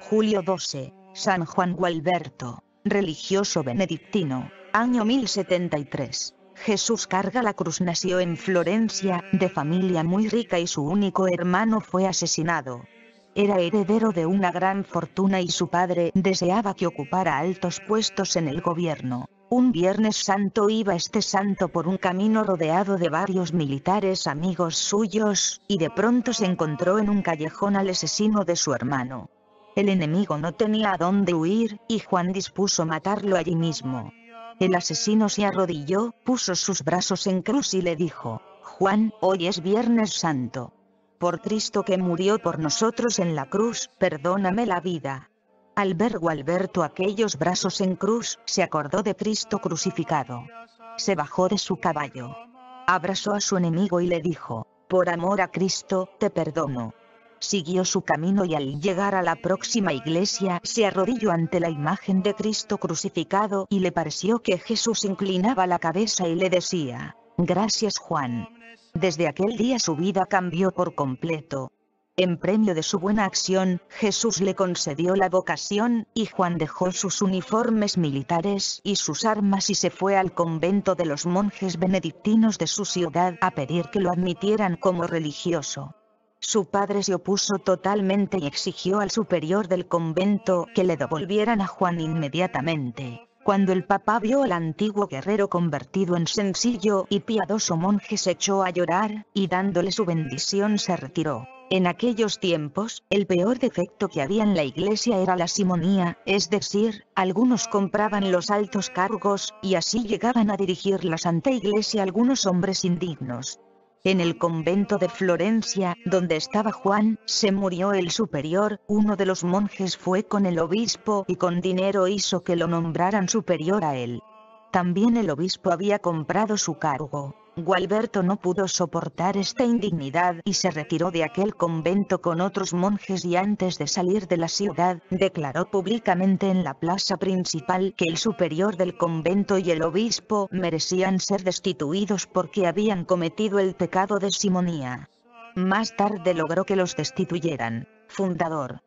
Julio 12 San Juan Gualberto, religioso benedictino, año 1073. Jesús carga la cruz nació en Florencia, de familia muy rica y su único hermano fue asesinado. Era heredero de una gran fortuna y su padre deseaba que ocupara altos puestos en el gobierno. Un viernes santo iba este santo por un camino rodeado de varios militares amigos suyos, y de pronto se encontró en un callejón al asesino de su hermano. El enemigo no tenía a dónde huir, y Juan dispuso matarlo allí mismo. El asesino se arrodilló, puso sus brazos en cruz y le dijo, Juan, hoy es viernes santo. Por Cristo que murió por nosotros en la cruz, perdóname la vida. Al ver Gualberto aquellos brazos en cruz, se acordó de Cristo crucificado. Se bajó de su caballo. Abrazó a su enemigo y le dijo, por amor a Cristo, te perdono. Siguió su camino y al llegar a la próxima iglesia se arrodilló ante la imagen de Cristo crucificado y le pareció que Jesús inclinaba la cabeza y le decía, gracias Juan. Desde aquel día su vida cambió por completo, en premio de su buena acción, Jesús le concedió la vocación, y Juan dejó sus uniformes militares y sus armas y se fue al convento de los monjes benedictinos de su ciudad a pedir que lo admitieran como religioso. Su padre se opuso totalmente y exigió al superior del convento que le devolvieran a Juan inmediatamente. Cuando el papá vio al antiguo guerrero convertido en sencillo y piadoso monje se echó a llorar, y dándole su bendición se retiró. En aquellos tiempos, el peor defecto que había en la iglesia era la simonía, es decir, algunos compraban los altos cargos, y así llegaban a dirigir la Santa Iglesia algunos hombres indignos. En el convento de Florencia, donde estaba Juan, se murió el superior, uno de los monjes fue con el obispo y con dinero hizo que lo nombraran superior a él. También el obispo había comprado su cargo. Gualberto no pudo soportar esta indignidad y se retiró de aquel convento con otros monjes y antes de salir de la ciudad, declaró públicamente en la plaza principal que el superior del convento y el obispo merecían ser destituidos porque habían cometido el pecado de simonía. Más tarde logró que los destituyeran. Fundador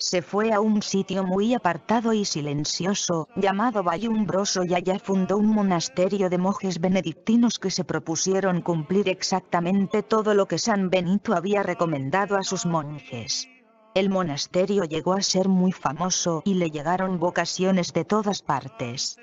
se fue a un sitio muy apartado y silencioso, llamado Vallumbroso y allá fundó un monasterio de monjes benedictinos que se propusieron cumplir exactamente todo lo que San Benito había recomendado a sus monjes. El monasterio llegó a ser muy famoso y le llegaron vocaciones de todas partes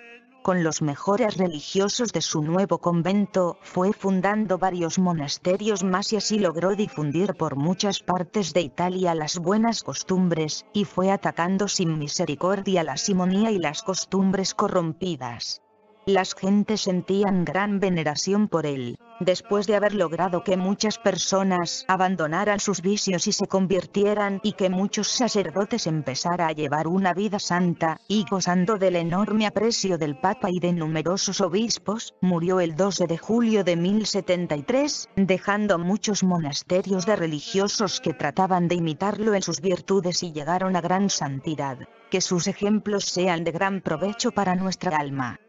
con los mejores religiosos de su nuevo convento, fue fundando varios monasterios más y así logró difundir por muchas partes de Italia las buenas costumbres, y fue atacando sin misericordia la simonía y las costumbres corrompidas. Las gentes sentían gran veneración por él, Después de haber logrado que muchas personas abandonaran sus vicios y se convirtieran y que muchos sacerdotes empezara a llevar una vida santa, y gozando del enorme aprecio del Papa y de numerosos obispos, murió el 12 de julio de 1073, dejando muchos monasterios de religiosos que trataban de imitarlo en sus virtudes y llegaron a gran santidad. Que sus ejemplos sean de gran provecho para nuestra alma.